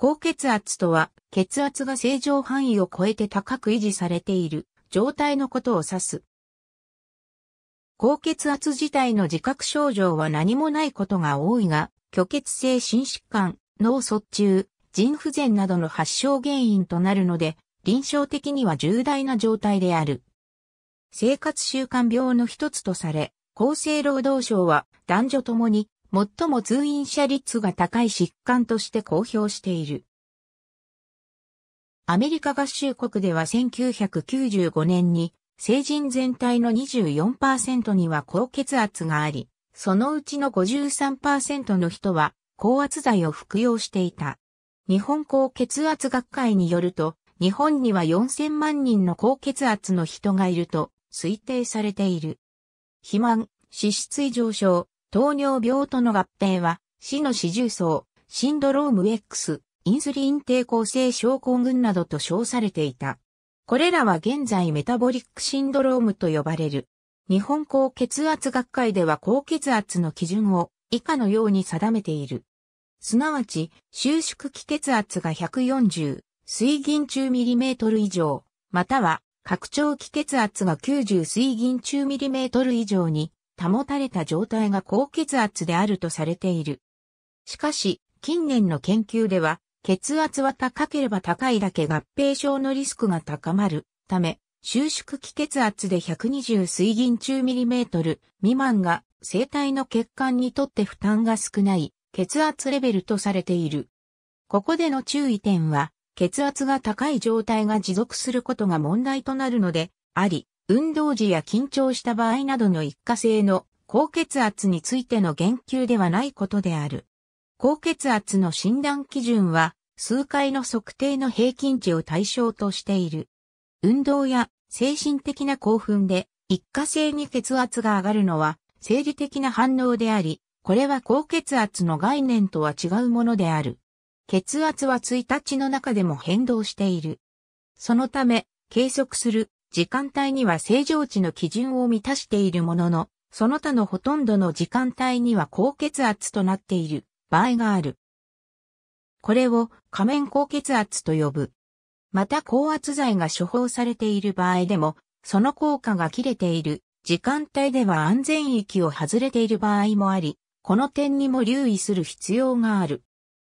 高血圧とは、血圧が正常範囲を超えて高く維持されている状態のことを指す。高血圧自体の自覚症状は何もないことが多いが、虚血性心疾患、脳卒中、腎不全などの発症原因となるので、臨床的には重大な状態である。生活習慣病の一つとされ、厚生労働省は男女ともに最も通院者率が高い疾患として公表している。アメリカ合衆国では1995年に成人全体の24%には高血圧があり、そのうちの53%の人は高圧剤を服用していた。日本高血圧学会によると、日本には4000万人の高血圧の人がいると推定されている。肥満、脂質異常症、糖尿病との合併は、死の死重層、シンドローム X、インスリン抵抗性症候群などと称されていた。これらは現在メタボリックシンドロームと呼ばれる。日本高血圧学会では高血圧の基準を以下のように定めている。すなわち、収縮気血圧が140、水銀中ミリメートル以上、または、拡張気血圧が90水銀中ミリメートル以上に保たれた状態が高血圧であるとされている。しかし、近年の研究では、血圧は高ければ高いだけ合併症のリスクが高まるため、収縮期血圧で120水銀中ミリメートル未満が生体の血管にとって負担が少ない血圧レベルとされている。ここでの注意点は、血圧が高い状態が持続することが問題となるので、あり、運動時や緊張した場合などの一過性の高血圧についての言及ではないことである。高血圧の診断基準は、数回の測定の平均値を対象としている。運動や精神的な興奮で一過性に血圧が上がるのは生理的な反応であり、これは高血圧の概念とは違うものである。血圧は1日の中でも変動している。そのため、計測する時間帯には正常値の基準を満たしているものの、その他のほとんどの時間帯には高血圧となっている場合がある。これを仮面高血圧と呼ぶ。また高圧剤が処方されている場合でも、その効果が切れている時間帯では安全域を外れている場合もあり、この点にも留意する必要がある。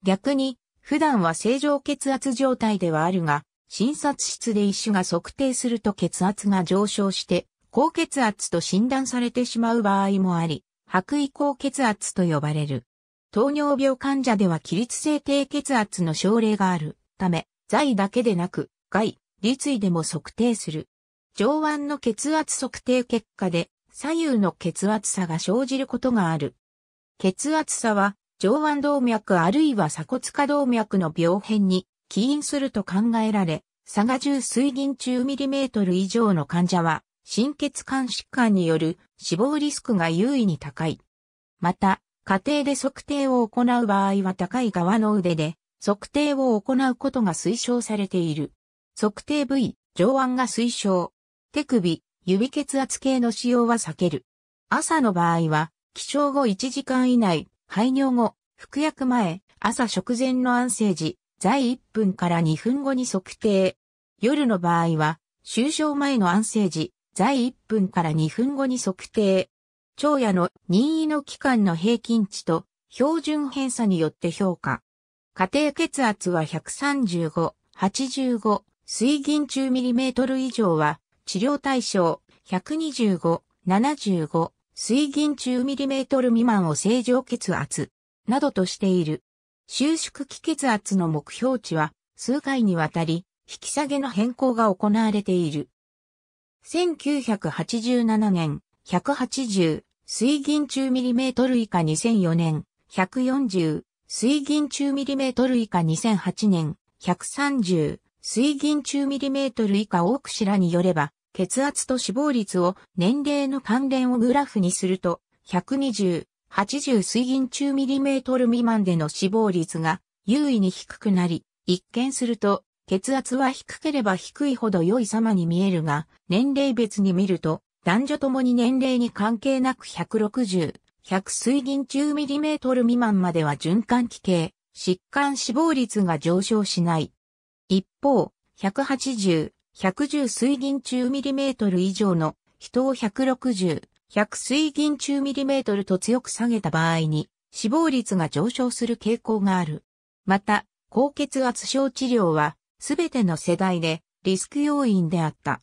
逆に、普段は正常血圧状態ではあるが、診察室で医師が測定すると血圧が上昇して、高血圧と診断されてしまう場合もあり、白衣高血圧と呼ばれる。糖尿病患者では起立性低血圧の症例があるため、在だけでなく、外、立位でも測定する。上腕の血圧測定結果で左右の血圧差が生じることがある。血圧差は上腕動脈あるいは鎖骨下動脈の病変に起因すると考えられ、差が10水銀中ミリメートル以上の患者は、心血管疾患による死亡リスクが優位に高い。また、家庭で測定を行う場合は高い側の腕で測定を行うことが推奨されている。測定部位、上腕が推奨。手首、指血圧計の使用は避ける。朝の場合は、起床後1時間以内、排尿後、服薬前、朝食前の安静時、在1分から2分後に測定。夜の場合は、就床前の安静時、在1分から2分後に測定。長夜の任意の期間の平均値と標準偏差によって評価。家庭血圧は135、85、水銀中ミリメートル以上は治療対象125、75、水銀中ミリメートル未満を正常血圧などとしている。収縮気血圧の目標値は数回にわたり引き下げの変更が行われている。1987年180水銀中ミリメートル以下2004年140水銀中ミリメートル以下2008年130水銀中ミリメートル以下オークシらによれば血圧と死亡率を年齢の関連をグラフにすると120 80水銀中ミリメートル未満での死亡率が優位に低くなり、一見すると血圧は低ければ低いほど良い様に見えるが、年齢別に見ると、男女ともに年齢に関係なく160、100水銀中ミリメートル未満までは循環器系、疾患死亡率が上昇しない。一方、180、110水銀中ミリメートル以上の人を160、100水銀中ミリメートルと強く下げた場合に死亡率が上昇する傾向がある。また、高血圧症治療はすべての世代でリスク要因であった。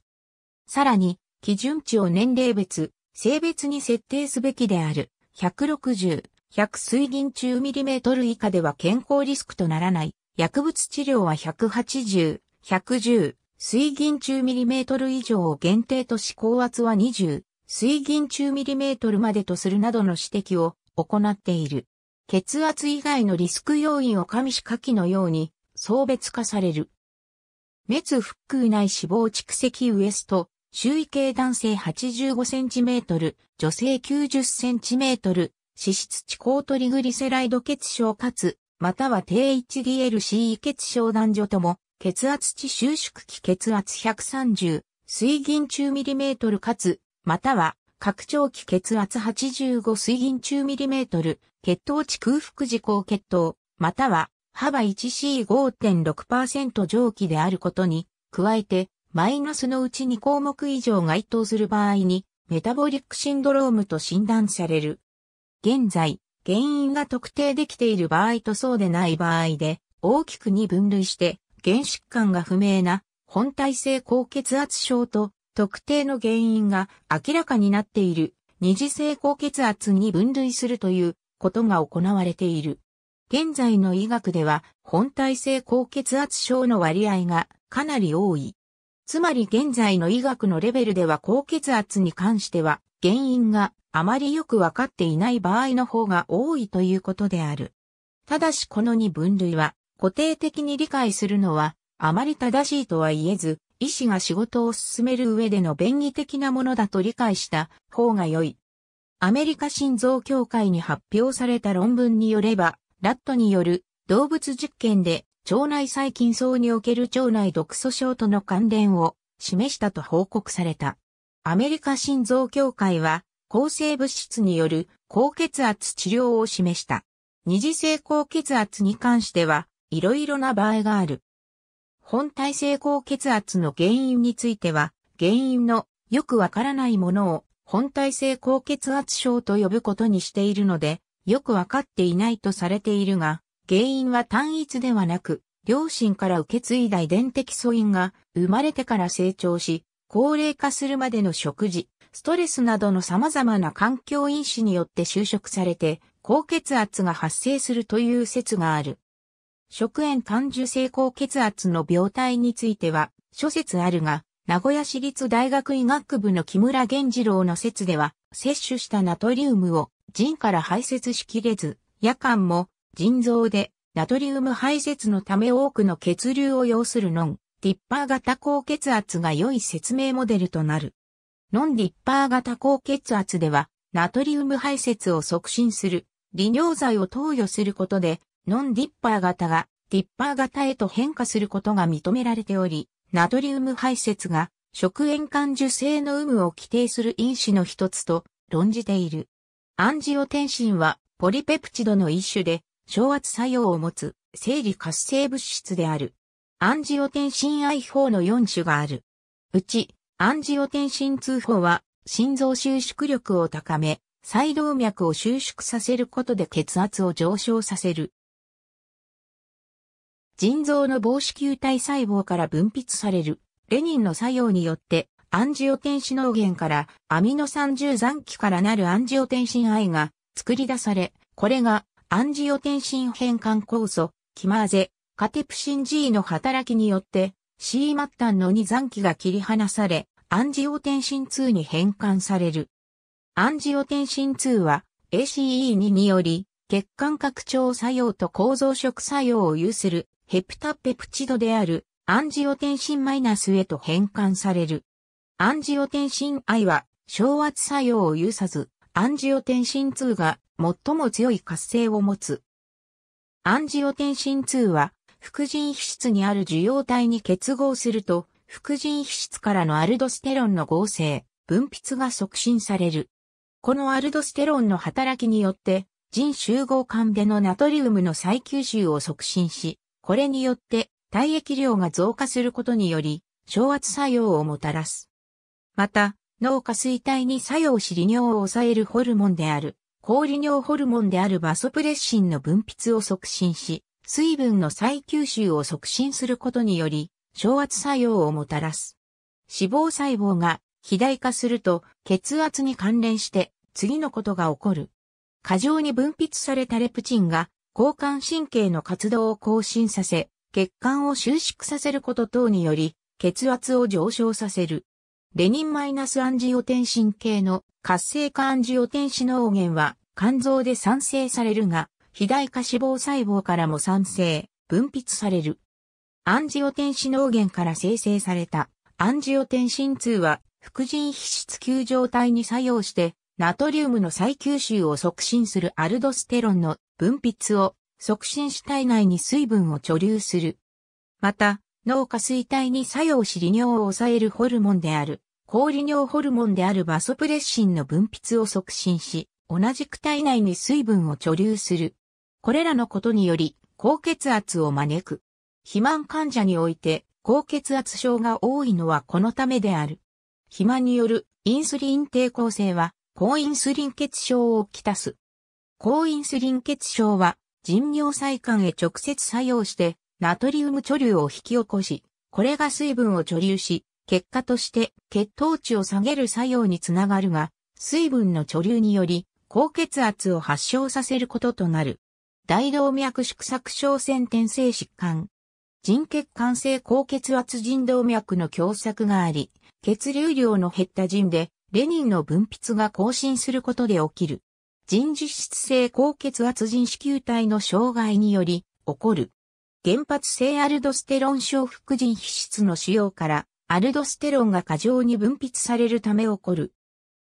さらに、基準値を年齢別、性別に設定すべきである。160、100水銀中ミリメートル以下では健康リスクとならない。薬物治療は180、110、水銀中ミリメートル以上を限定とし高圧は20、水銀中ミリメートルまでとするなどの指摘を行っている。血圧以外のリスク要因を加味し下記のように層別化される。滅腹腔内脂肪蓄積ウエスト、周囲系男性 85cm、女性 90cm、脂質地高トリグリセライド血症かつ、または低 h d l c e 血症男女とも、血圧値収縮期血圧130、水銀中ミリメートルかつ、または、拡張器血圧85水銀中ミリメートル、血糖値空腹時高血糖、または、幅 1C5.6% 蒸気であることに、加えて、マイナスのうち2項目以上該当する場合に、メタボリックシンドロームと診断される。現在、原因が特定できている場合とそうでない場合で、大きくに分類して、原疾患が不明な、本体性高血圧症と、特定の原因が明らかになっている二次性高血圧に分類するということが行われている。現在の医学では本体性高血圧症の割合がかなり多い。つまり現在の医学のレベルでは高血圧に関しては原因があまりよくわかっていない場合の方が多いということである。ただしこの2分類は固定的に理解するのはあまり正しいとは言えず、医師が仕事を進める上での便宜的なものだと理解した方が良い。アメリカ心臓協会に発表された論文によれば、ラットによる動物実験で腸内細菌層における腸内毒素症との関連を示したと報告された。アメリカ心臓協会は抗生物質による高血圧治療を示した。二次性高血圧に関しては、いろいろな場合がある。本体性高血圧の原因については、原因のよくわからないものを本体性高血圧症と呼ぶことにしているので、よくわかっていないとされているが、原因は単一ではなく、両親から受け継いだ遺伝的素因が生まれてから成長し、高齢化するまでの食事、ストレスなどの様々な環境因子によって就職されて、高血圧が発生するという説がある。食塩感受性高血圧の病態については、諸説あるが、名古屋市立大学医学部の木村源次郎の説では、摂取したナトリウムを腎から排泄しきれず、夜間も腎臓でナトリウム排泄のため多くの血流を要するノン、ディッパー型高血圧が良い説明モデルとなる。ノンディッパー型高血圧では、ナトリウム排泄を促進する利尿剤を投与することでノンディッパー型がディッパー型へと変化することが認められており、ナトリウム排泄が食塩感受性の有無を規定する因子の一つと論じている。アンジオテンシンはポリペプチドの一種で昇圧作用を持つ生理活性物質である。アンジオテンシン I4 の4種がある。うち、アンジオテンシン2法は心臓収縮力を高め、細動脈を収縮させることで血圧を上昇させる。腎臓の防止球体細胞から分泌されるレニンの作用によって、アンジオテンシノーゲンからアミノ酸重残基からなるアンジオテンシン I が作り出され、これがアンジオテンシン変換酵素、キマーゼ、カテプシン G の働きによって C 末端の2残基が切り離され、アンジオテンシン2に変換される。アンジオテンシン2は ACE2 により血管拡張作用と構造色作用を有するヘプタペプチドであるアンジオテンシンマイナスへと変換される。アンジオテンシン I は昇圧作用を有さず、アンジオテンシン2が最も強い活性を持つ。アンジオテンシン2は、副腎皮質にある受容体に結合すると、副腎皮質からのアルドステロンの合成、分泌が促進される。このアルドステロンの働きによって、腎集合管でのナトリウムの再吸収を促進し、これによって、体液量が増加することにより、昇圧作用をもたらす。また、脳下垂体に作用し利尿を抑えるホルモンである、氷利尿ホルモンであるバソプレッシンの分泌を促進し、水分の再吸収を促進することにより、昇圧作用をもたらす。脂肪細胞が肥大化すると血圧に関連して次のことが起こる。過剰に分泌されたレプチンが交換神経の活動を更新させ、血管を収縮させること等により、血圧を上昇させる。レニンマイナスアンジオテンシン系の活性化アンジオテンシノーゲンは肝臓で産生されるが、肥大化脂肪細胞からも産生、分泌される。アンジオテンシノーゲンから生成されたアンジオテンシン2は副腎皮質球状態に作用してナトリウムの再吸収を促進するアルドステロンの分泌を促進し体内に水分を貯留する。また、脳下垂体に作用し利尿を抑えるホルモンである、氷利尿ホルモンであるバソプレッシンの分泌を促進し、同じく体内に水分を貯留する。これらのことにより、高血圧を招く。肥満患者において、高血圧症が多いのはこのためである。肥満によるインスリン抵抗性は、高インスリン血症をきたす。高インスリン血症は腎尿細管へ直接作用してナトリウム貯留を引き起こし、これが水分を貯留し、結果として血糖値を下げる作用につながるが、水分の貯留により高血圧を発症させることとなる。大動脈縮索症先天性疾患。腎血管性高血圧腎動脈の狭窄があり、血流量の減った腎で、レニンの分泌が更新することで起きる。腎実質性高血圧腎子球体の障害により起こる。原発性アルドステロン症副腎皮質の使用からアルドステロンが過剰に分泌されるため起こる。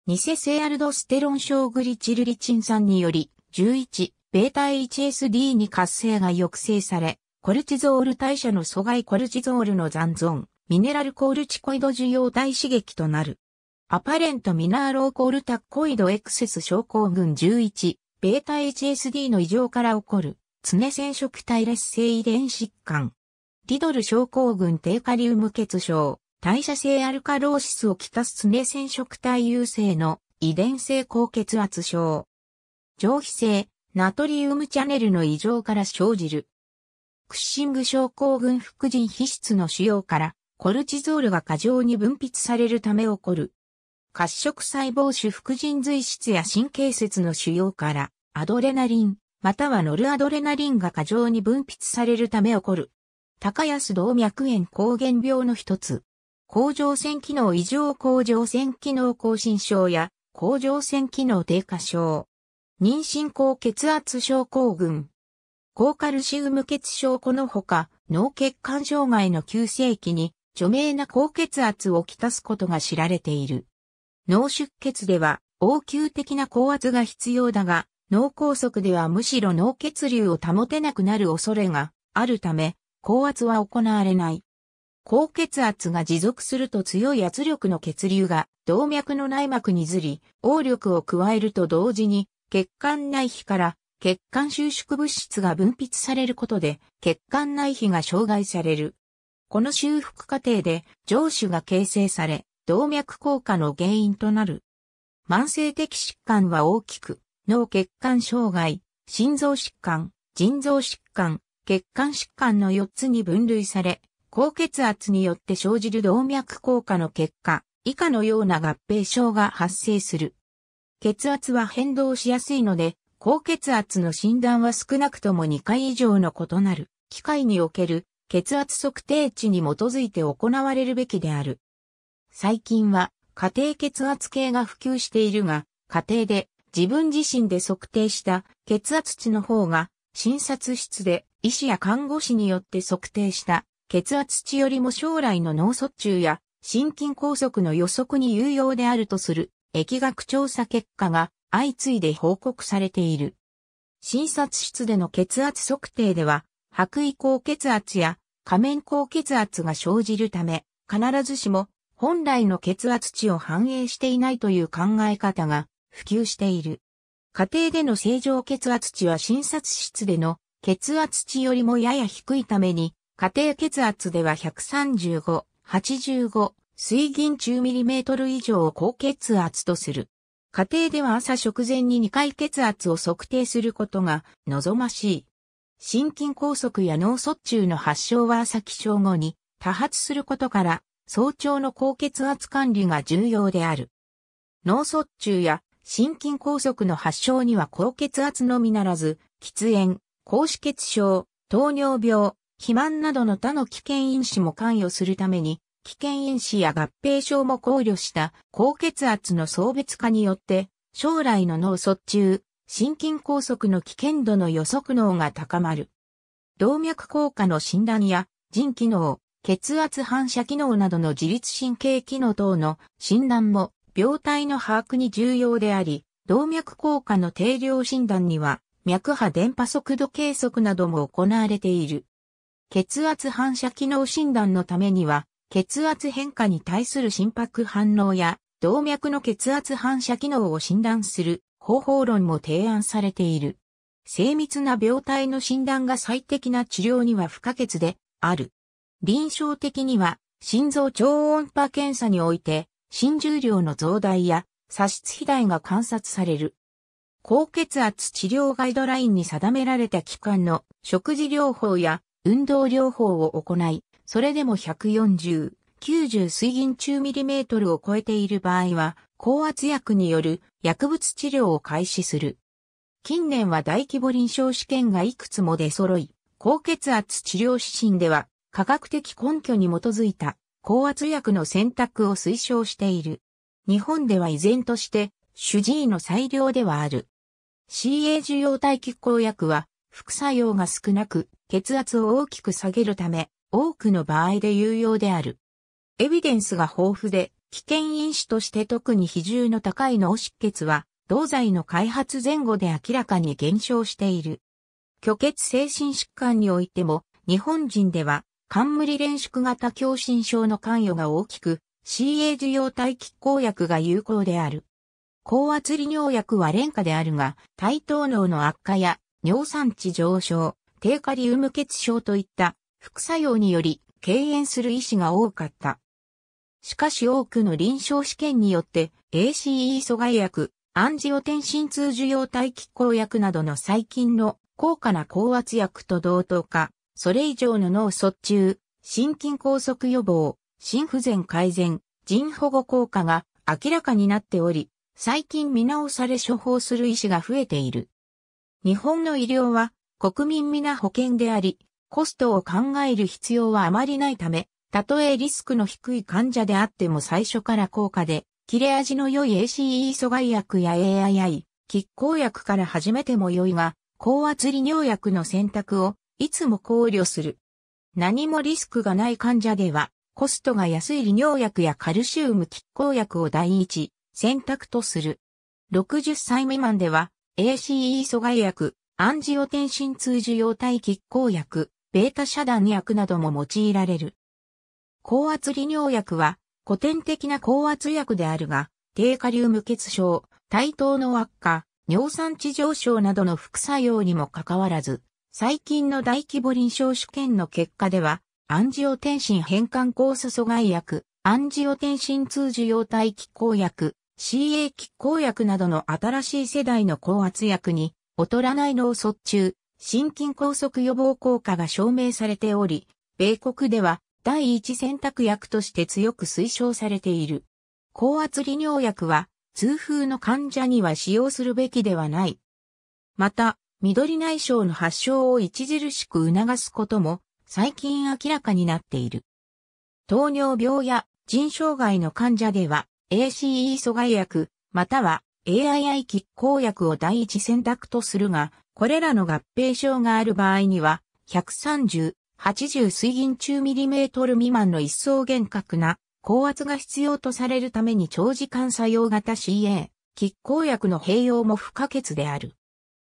偽性アルドステロン症グリチルリチン酸により11、β h 1SD に活性が抑制され、コルチゾール代謝の阻害コルチゾールの残存、ミネラルコールチコイド受容体刺激となる。アパレントミナーローコールタッコイドエクセス症候群11、ベータ HSD の異常から起こる、常染色体劣性遺伝疾患。リドル症候群低カリウム血症、代謝性アルカローシスをきたす常染色体優勢の遺伝性高血圧症。上皮性、ナトリウムチャネルの異常から生じる。クッシング症候群副腎皮質の腫瘍から、コルチゾールが過剰に分泌されるため起こる、褐色細胞種副腎髄質や神経節の腫瘍からアドレナリン、またはノルアドレナリンが過剰に分泌されるため起こる。高安動脈炎抗原病の一つ。甲状腺機能異常甲状腺機能亢進症や甲状腺機能低下症。妊娠高血圧症候群。高カルシウム血症このほか脳血管障害の急性期に著名な高血圧をきたすことが知られている。脳出血では応急的な高圧が必要だが、脳梗塞ではむしろ脳血流を保てなくなる恐れがあるため、高圧は行われない。高血圧が持続すると強い圧力の血流が動脈の内膜にずり、応力を加えると同時に血管内皮から血管収縮物質が分泌されることで血管内皮が障害される。この修復過程で上手が形成され、動脈硬化の原因となる。慢性的疾患は大きく、脳血管障害、心臓疾患、腎臓疾患、血管疾患の4つに分類され、高血圧によって生じる動脈硬化の結果、以下のような合併症が発生する。血圧は変動しやすいので、高血圧の診断は少なくとも2回以上の異なる機械における血圧測定値に基づいて行われるべきである。最近は家庭血圧計が普及しているが、家庭で自分自身で測定した血圧値の方が診察室で医師や看護師によって測定した血圧値よりも将来の脳卒中や心筋梗塞の予測に有用であるとする疫学調査結果が相次いで報告されている。診察室での血圧測定では、白衣高血圧や仮面高血圧が生じるため、必ずしも本来の血圧値を反映していないという考え方が普及している。家庭での正常血圧値は診察室での血圧値よりもやや低いために、家庭血圧では135、85、水銀中ミリメートル以上を高血圧とする。家庭では朝食前に2回血圧を測定することが望ましい。心筋梗塞や脳卒中の発症は朝起床後に多発することから早朝の高血圧管理が重要である。脳卒中や心筋梗塞の発症には高血圧のみならず、喫煙、高脂血症、糖尿病、肥満などの他の危険因子も関与するために、危険因子や合併症も考慮した高血圧の層別化によって、将来の脳卒中、心筋梗塞の危険度の予測能が高まる。動脈硬化の診断や、腎機能、血圧反射機能などの自律神経機能等の診断も病態の把握に重要であり、動脈硬化の定量診断には脈波電波速度計測なども行われている。血圧反射機能診断のためには、血圧変化に対する心拍反応や動脈の血圧反射機能を診断する方法論も提案されている。精密な病態の診断が最適な治療には不可欠である。臨床的には、心臓超音波検査において、心重量の増大や、差出肥大が観察される。高血圧治療ガイドラインに定められた期間の食事療法や運動療法を行い、それでも140、90水銀中ミリメートルを超えている場合は、高圧薬による薬物治療を開始する。近年は大規模臨床試験がいくつも出揃い、高血圧治療指針では、科学的根拠に基づいた高圧薬の選択を推奨している。日本では依然として主治医の裁量ではある。CA 受容体拮抗薬は副作用が少なく血圧を大きく下げるため多くの場合で有用である。エビデンスが豊富で危険因子として特に比重の高い脳出血は同剤の開発前後で明らかに減少している。虚血精神疾患においても日本人では冠連縮型狭心症の関与が大きく、CA 受容体拮抗薬が有効である。高圧利尿薬は廉価であるが、対等脳の悪化や尿酸値上昇、低下リウム血症といった副作用により敬遠する医師が多かった。しかし多くの臨床試験によって ACE 阻害薬、アンジオテンシン2受容体拮抗薬などの最近の高価な高圧薬と同等化、それ以上の脳卒中、心筋梗塞予防、心不全改善、腎保護効果が明らかになっており、最近見直され処方する医師が増えている。日本の医療は国民皆保険であり、コストを考える必要はあまりないため、たとえリスクの低い患者であっても最初から効果で、切れ味の良い ACE 阻害薬や AII、喫抗薬から始めても良いが、高圧利尿薬の選択をいつも考慮する。何もリスクがない患者では、コストが安い利尿薬やカルシウム拮抗薬を第一選択とする。60歳未満では、ACE 阻害薬、アンジオテンシン通受容体拮抗薬、ベータ遮断薬なども用いられる。高圧利尿薬は、古典的な高圧薬であるが、低カリウム血症、体等の悪化、尿酸値上昇などの副作用にもかかわらず、最近の大規模臨床試験の結果では、アンジオテンシン変換酵素阻害薬、アンジオテンシン通受容体気候薬、CA 気候薬などの新しい世代の高圧薬に、劣らない脳卒中、心筋梗塞予防効果が証明されており、米国では第一選択薬として強く推奨されている。高圧利尿薬は、痛風の患者には使用するべきではない。また、緑内障の発症を著しく促すことも最近明らかになっている。糖尿病や腎障害の患者では ACE 阻害薬または AII 喫抗薬を第一選択とするが、これらの合併症がある場合には、130、80水銀中ミリメートル未満の一層厳格な高圧が必要とされるために長時間作用型 CA、喫抗薬の併用も不可欠である。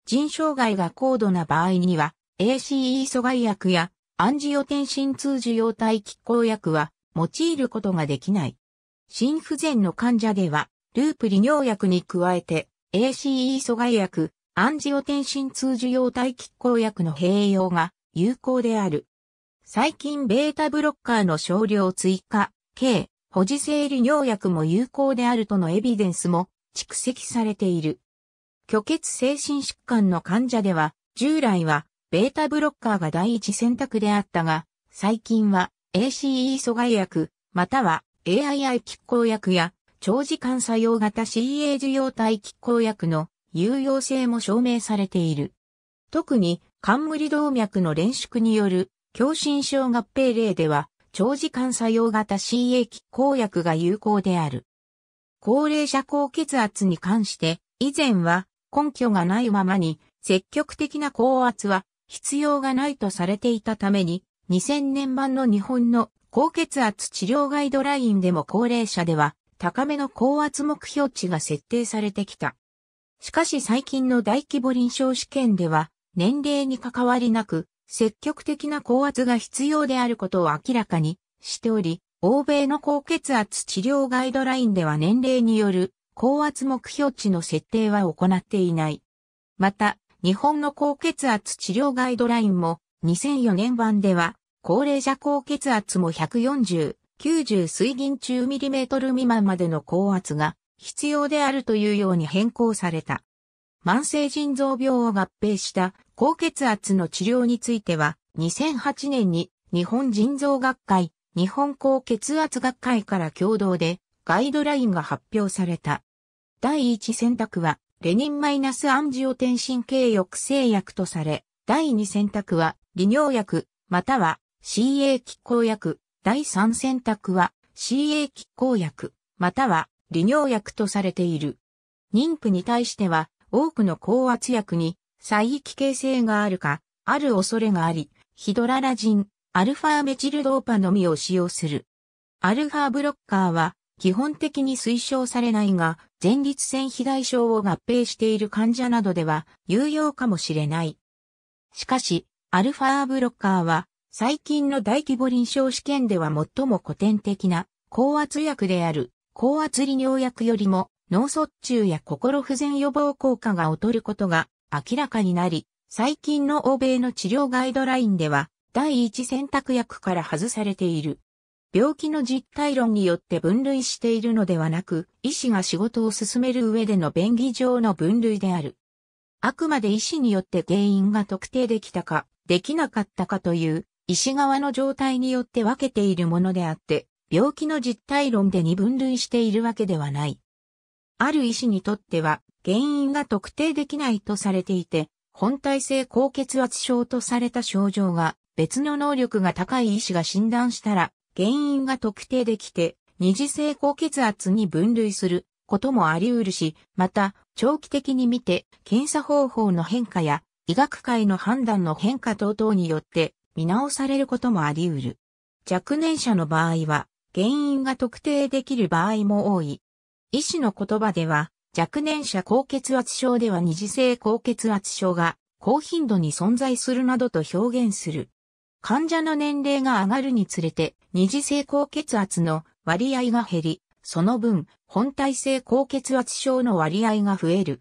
腎障害が高度な場合には、ACE 阻害薬やアンジオテンシン2受容体拮抗薬は用いることができない。心不全の患者では、ループ利尿薬に加えて、ACE 阻害薬、アンジオテンシン2受容体拮抗薬の併用が有効である。最近ベータブロッカーの少量追加、k 保持性利尿薬も有効であるとのエビデンスも蓄積されている。虚血精神疾患の患者では、従来は、ベータブロッカーが第一選択であったが、最近は、ACE 阻害薬、または AII 拮抗薬や、長時間作用型 CA 受容体拮抗薬の有用性も証明されている。特に、冠動脈の連縮による、狭心症合併例では、長時間作用型 CA 拮抗薬が有効である。高齢者高血圧に関して、以前は根拠がないままに、積極的な高圧は必要がないとされていたために、2000年版の日本の高血圧治療ガイドラインでも高齢者では高めの高圧目標値が設定されてきた。しかし最近の大規模臨床試験では年齢に関わりなく積極的な高圧が必要であることを明らかにしており、欧米の高血圧治療ガイドラインでは年齢による高圧目標値の設定は行っていない。また、日本の高血圧治療ガイドラインも2004年版では、高齢者高血圧も140、90水銀中ミリメートル未満までの高圧が必要であるというように変更された。慢性腎臓病を合併した高血圧の治療については、2008年に日本腎臓学会、日本高血圧学会から共同でガイドラインが発表された。第一選択は、レニンマイナスアンジオテン神経抑制薬とされ、第二選択は、利尿薬、または CA 気候薬、第三選択は、CA 気候薬、または利尿薬とされている。妊婦に対しては、多くの高圧薬に、再域形成があるか、ある恐れがあり、ヒドララジン、アルファメチルドーパのみを使用する。アルファブロッカーは基本的に推奨されないが、前立腺肥大症を合併している患者などでは有用かもしれない。しかし、アルファーブロッカーは最近の大規模臨床試験では最も古典的な高圧薬である高圧利尿薬よりも脳卒中や心不全予防効果が劣ることが明らかになり、最近の欧米の治療ガイドラインでは第一選択薬から外されている。病気の実態論によって分類しているのではなく、医師が仕事を進める上での便宜上の分類である。あくまで医師によって原因が特定できたか、できなかったかという、医師側の状態によって分けているものであって、病気の実態論でに分類しているわけではない。ある医師にとっては、原因が特定できないとされていて、本体性高血圧症とされた症状が別の能力が高い医師が診断したら、原因が特定できて、二次性高血圧に分類することもあり得るし、また、長期的に見て、検査方法の変化や、医学界の判断の変化等々によって、見直されることもあり得る。若年者の場合は、原因が特定できる場合も多い。医師の言葉では、若年者高血圧症では二次性高血圧症が高頻度に存在するなどと表現する。患者の年齢が上がるにつれて、二次性高血圧の割合が減り、その分、本体性高血圧症の割合が増える。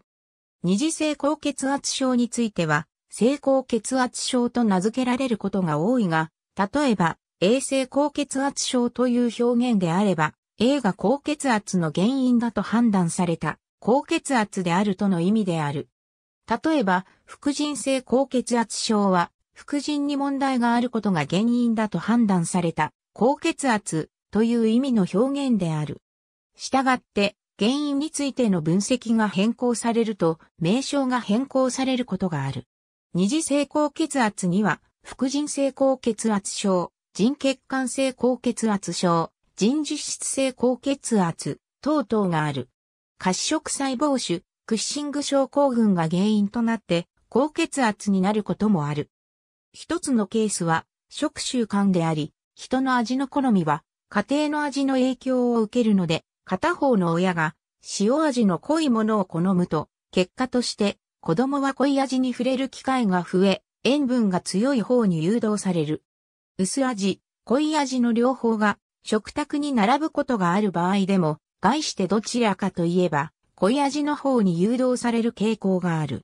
二次性高血圧症については、性高血圧症と名付けられることが多いが、例えば、A 性高血圧症という表現であれば、A が高血圧の原因だと判断された、高血圧であるとの意味である。例えば、副腎性高血圧症は、副腎に問題があることが原因だと判断された高血圧という意味の表現である。したがって、原因についての分析が変更されると、名称が変更されることがある。二次性高血圧には、副腎性高血圧症、腎血管性高血圧症、腎実質性高血圧、等々がある。褐色細胞腫、クッシング症候群が原因となって、高血圧になることもある。一つのケースは、食習慣であり、人の味の好みは、家庭の味の影響を受けるので、片方の親が、塩味の濃いものを好むと、結果として、子供は濃い味に触れる機会が増え、塩分が強い方に誘導される。薄味、濃い味の両方が、食卓に並ぶことがある場合でも、概してどちらかといえば、濃い味の方に誘導される傾向がある。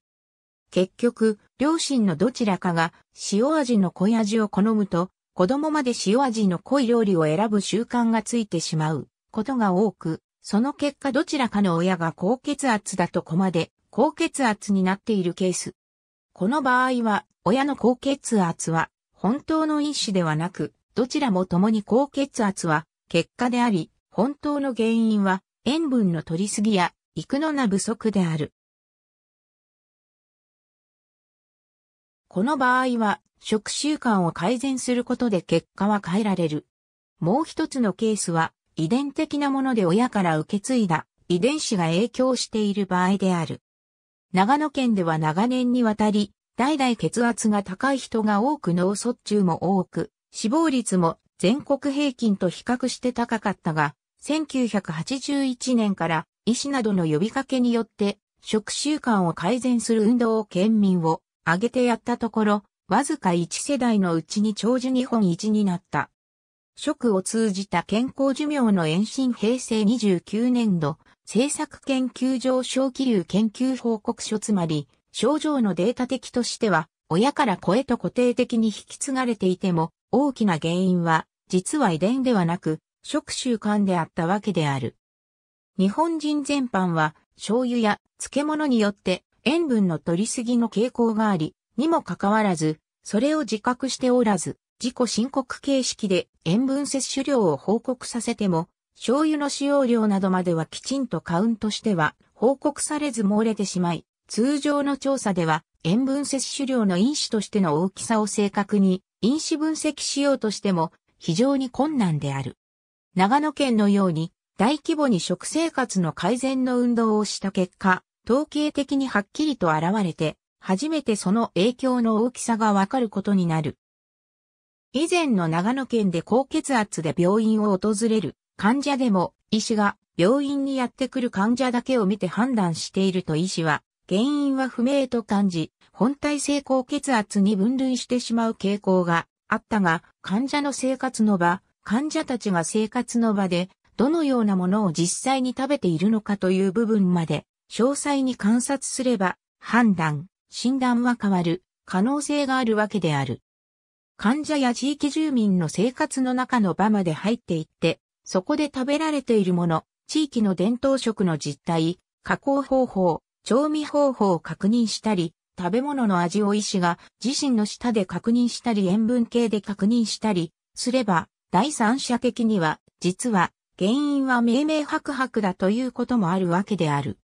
結局、両親のどちらかが塩味の濃い味を好むと、子供まで塩味の濃い料理を選ぶ習慣がついてしまうことが多く、その結果どちらかの親が高血圧だと子まで高血圧になっているケース。この場合は、親の高血圧は本当の因子ではなく、どちらも共に高血圧は結果であり、本当の原因は塩分の取りすぎや育のな不足である。この場合は、食習慣を改善することで結果は変えられる。もう一つのケースは、遺伝的なもので親から受け継いだ遺伝子が影響している場合である。長野県では長年にわたり、代々血圧が高い人が多く脳卒中も多く、死亡率も全国平均と比較して高かったが、1981年から医師などの呼びかけによって、食習慣を改善する運動を県民を上げてやったところ、わずか1世代のうちに長寿日本一になった。職を通じた健康寿命の延伸平成29年度、政策研究上小気流研究報告書つまり、症状のデータ的としては、親から子へと固定的に引き継がれていても、大きな原因は、実は遺伝ではなく、食習慣であったわけである。日本人全般は、醤油や漬物によって塩分の取りすぎの傾向があり、にもかかわらず、それを自覚しておらず、自己申告形式で塩分摂取量を報告させても、醤油の使用量などまではきちんとカウントしては報告されず漏れてしまい、通常の調査では塩分摂取量の因子としての大きさを正確に因子分析しようとしても非常に困難である。長野県のように大規模に食生活の改善の運動をした結果、統計的にはっきりと現れて、初めてその影響の大きさがわかることになる。以前の長野県で高血圧で病院を訪れる患者でも医師が病院にやってくる患者だけを見て判断していると医師は原因は不明と感じ本体性高血圧に分類してしまう傾向があったが患者の生活の場患者たちが生活の場でどのようなものを実際に食べているのかという部分まで詳細に観察すれば、判断、診断は変わる可能性があるわけである。患者や地域住民の生活の中の場まで入っていって、そこで食べられているもの、地域の伝統食の実態、加工方法、調味方法を確認したり、食べ物の味を医師が自身の舌で確認したり塩分計で確認したりすれば、第三者的には、実は原因は命名白白だということもあるわけである。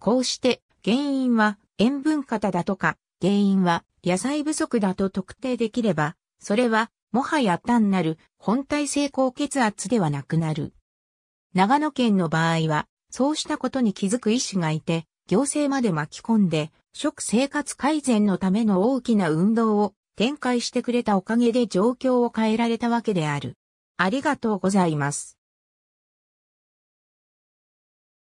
こうして、原因は塩分過多だとか、原因は野菜不足だと特定できれば、それはもはや単なる本体性高血圧ではなくなる。長野県の場合は、そうしたことに気づく医師がいて、行政まで巻き込んで、食生活改善のための大きな運動を展開してくれたおかげで状況を変えられたわけである。ありがとうございます。